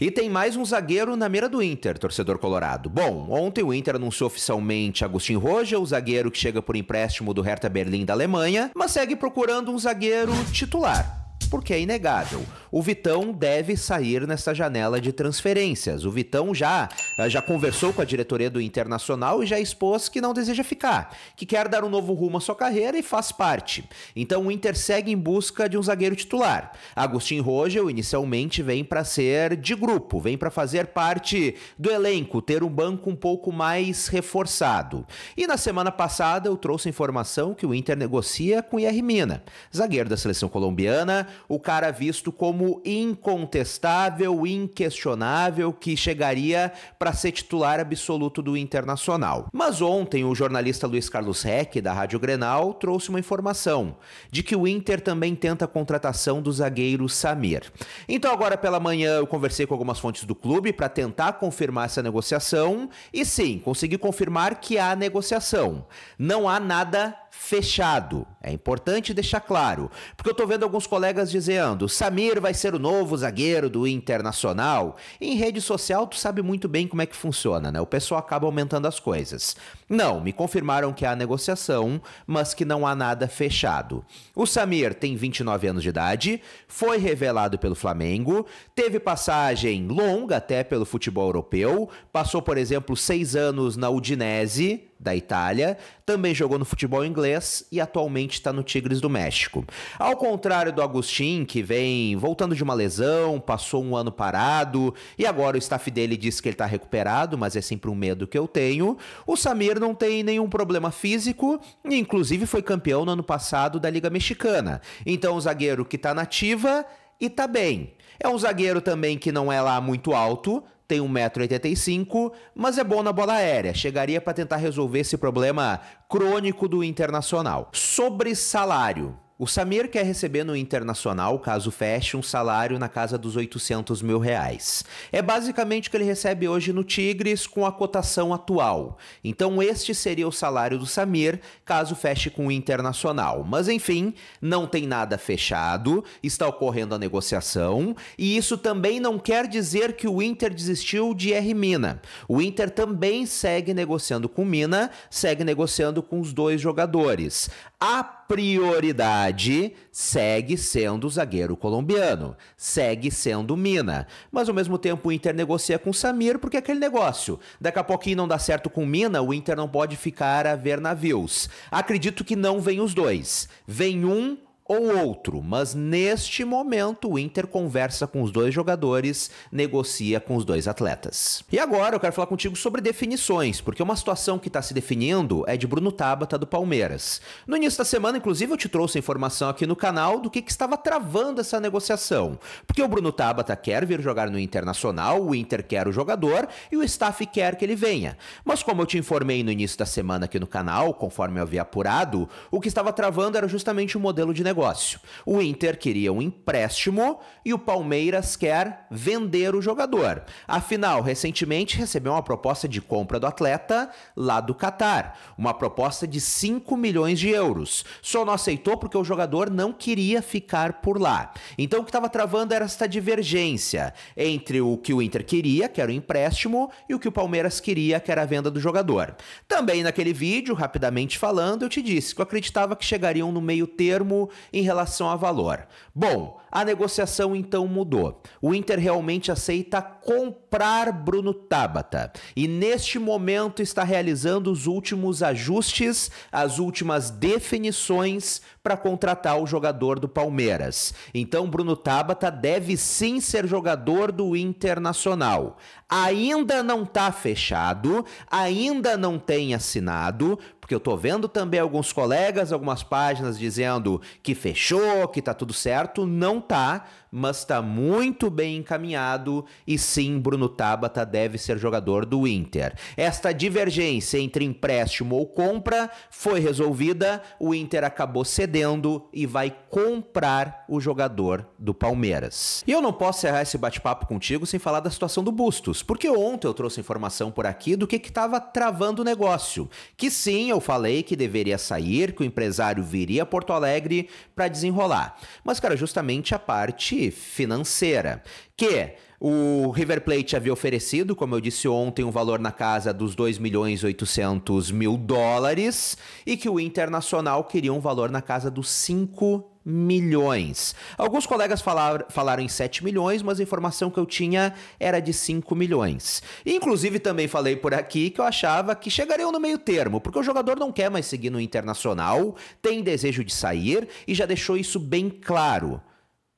E tem mais um zagueiro na mira do Inter, torcedor colorado. Bom, ontem o Inter anunciou oficialmente Agostinho Roja, o zagueiro que chega por empréstimo do Hertha Berlim da Alemanha, mas segue procurando um zagueiro titular porque é inegável. O Vitão deve sair nessa janela de transferências. O Vitão já eh, já conversou com a diretoria do Internacional e já expôs que não deseja ficar, que quer dar um novo rumo à sua carreira e faz parte. Então o Inter segue em busca de um zagueiro titular. Agostinho Rogel inicialmente vem para ser de grupo, vem para fazer parte do elenco, ter um banco um pouco mais reforçado. E na semana passada eu trouxe informação que o Inter negocia com Yair Mina, zagueiro da seleção colombiana, o cara visto como incontestável, inquestionável, que chegaria para ser titular absoluto do Internacional. Mas ontem o jornalista Luiz Carlos Reck, da Rádio Grenal, trouxe uma informação de que o Inter também tenta a contratação do zagueiro Samir. Então agora pela manhã eu conversei com algumas fontes do clube para tentar confirmar essa negociação e sim, consegui confirmar que há negociação. Não há nada fechado, é importante deixar claro, porque eu estou vendo alguns colegas dizendo: Samir vai ser o novo zagueiro do Internacional. E em rede social, tu sabe muito bem como é que funciona, né? O pessoal acaba aumentando as coisas. Não, me confirmaram que há negociação, mas que não há nada fechado. O Samir tem 29 anos de idade, foi revelado pelo Flamengo, teve passagem longa até pelo futebol europeu, passou, por exemplo, seis anos na Udinese da Itália, também jogou no futebol inglês e atualmente está no Tigres do México. Ao contrário do Agustin, que vem voltando de uma lesão, passou um ano parado e agora o staff dele diz que ele está recuperado, mas é sempre um medo que eu tenho. O Samir não tem nenhum problema físico e, inclusive, foi campeão no ano passado da Liga Mexicana. Então, o zagueiro que está nativa. Na e tá bem. É um zagueiro também que não é lá muito alto, tem 1,85m, mas é bom na bola aérea. Chegaria para tentar resolver esse problema crônico do Internacional. Sobre salário. O Samir quer receber no Internacional, caso feche, um salário na casa dos 800 mil reais. É basicamente o que ele recebe hoje no Tigres com a cotação atual. Então este seria o salário do Samir, caso feche com o Internacional. Mas enfim, não tem nada fechado, está ocorrendo a negociação, e isso também não quer dizer que o Inter desistiu de R Mina. O Inter também segue negociando com Mina, segue negociando com os dois jogadores a prioridade segue sendo o zagueiro colombiano, segue sendo Mina. Mas ao mesmo tempo o Inter negocia com o Samir porque é aquele negócio. Daqui a pouquinho não dá certo com Mina, o Inter não pode ficar a ver navios. Acredito que não vem os dois. Vem um ou outro, mas neste momento o Inter conversa com os dois jogadores, negocia com os dois atletas. E agora eu quero falar contigo sobre definições, porque uma situação que está se definindo é de Bruno Tabata do Palmeiras. No início da semana, inclusive, eu te trouxe a informação aqui no canal do que, que estava travando essa negociação, porque o Bruno Tabata quer vir jogar no Internacional, o Inter quer o jogador e o staff quer que ele venha. Mas como eu te informei no início da semana aqui no canal, conforme eu havia apurado, o que estava travando era justamente o modelo de negócio negócio. O Inter queria um empréstimo e o Palmeiras quer vender o jogador. Afinal, recentemente recebeu uma proposta de compra do atleta lá do Catar, uma proposta de 5 milhões de euros. Só não aceitou porque o jogador não queria ficar por lá. Então o que estava travando era essa divergência entre o que o Inter queria, que era o empréstimo, e o que o Palmeiras queria, que era a venda do jogador. Também naquele vídeo, rapidamente falando, eu te disse que eu acreditava que chegariam no meio termo em relação a valor. Bom, a negociação então mudou. O Inter realmente aceita comprar Bruno Tabata e neste momento está realizando os últimos ajustes, as últimas definições para contratar o jogador do Palmeiras. Então Bruno Tabata deve sim ser jogador do Internacional. Ainda não está fechado, ainda não tem assinado, porque eu tô vendo também alguns colegas, algumas páginas dizendo que fechou, que tá tudo certo. Não tá, mas tá muito bem encaminhado e sim, Bruno Tabata deve ser jogador do Inter. Esta divergência entre empréstimo ou compra foi resolvida, o Inter acabou cedendo e vai comprar o jogador do Palmeiras. E eu não posso encerrar esse bate-papo contigo sem falar da situação do Bustos, porque ontem eu trouxe informação por aqui do que que tava travando o negócio. Que sim, eu falei que deveria sair, que o empresário viria a Porto Alegre para desenrolar. Mas, cara, justamente a parte financeira, que o River Plate havia oferecido, como eu disse ontem, um valor na casa dos 2 milhões 800 mil dólares e que o Internacional queria um valor na casa dos 5 milhões. Alguns colegas falar, falaram em 7 milhões, mas a informação que eu tinha era de 5 milhões. Inclusive, também falei por aqui que eu achava que chegariam no meio termo, porque o jogador não quer mais seguir no Internacional, tem desejo de sair e já deixou isso bem claro.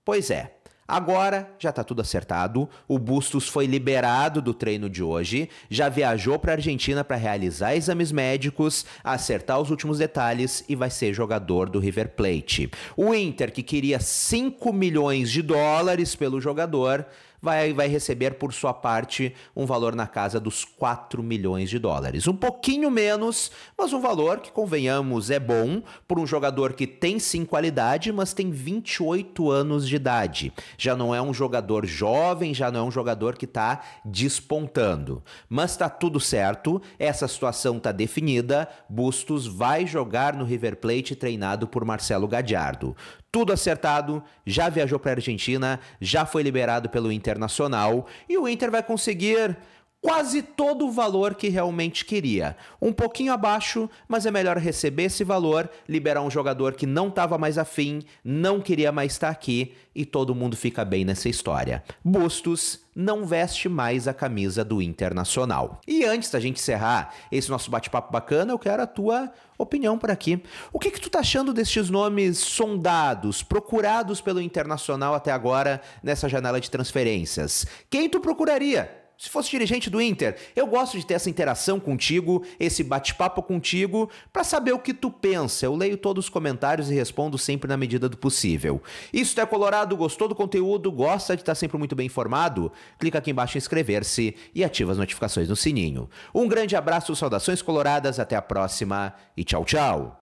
Pois é, Agora já tá tudo acertado. O Bustos foi liberado do treino de hoje, já viajou para Argentina para realizar exames médicos, acertar os últimos detalhes e vai ser jogador do River Plate. O Inter que queria 5 milhões de dólares pelo jogador vai, vai receber por sua parte um valor na casa dos 4 milhões de dólares. Um pouquinho menos, mas um valor que, convenhamos, é bom por um jogador que tem sim qualidade, mas tem 28 anos de idade. Já não é um jogador jovem, já não é um jogador que está despontando. Mas está tudo certo, essa situação está definida. Bustos vai jogar no River Plate treinado por Marcelo Gadiardo tudo acertado, já viajou para a Argentina, já foi liberado pelo Internacional e o Inter vai conseguir quase todo o valor que realmente queria. Um pouquinho abaixo, mas é melhor receber esse valor, liberar um jogador que não estava mais afim, não queria mais estar aqui e todo mundo fica bem nessa história. Bustos não veste mais a camisa do Internacional. E antes da gente encerrar esse nosso bate-papo bacana, eu quero a tua opinião por aqui. O que que tu tá achando destes nomes sondados, procurados pelo Internacional até agora nessa janela de transferências? Quem tu procuraria? se fosse dirigente do Inter, eu gosto de ter essa interação contigo, esse bate-papo contigo, para saber o que tu pensa. Eu leio todos os comentários e respondo sempre na medida do possível. Isso é Colorado, gostou do conteúdo, gosta de estar sempre muito bem informado? Clica aqui embaixo em inscrever-se e ativa as notificações no sininho. Um grande abraço, saudações coloradas, até a próxima e tchau, tchau.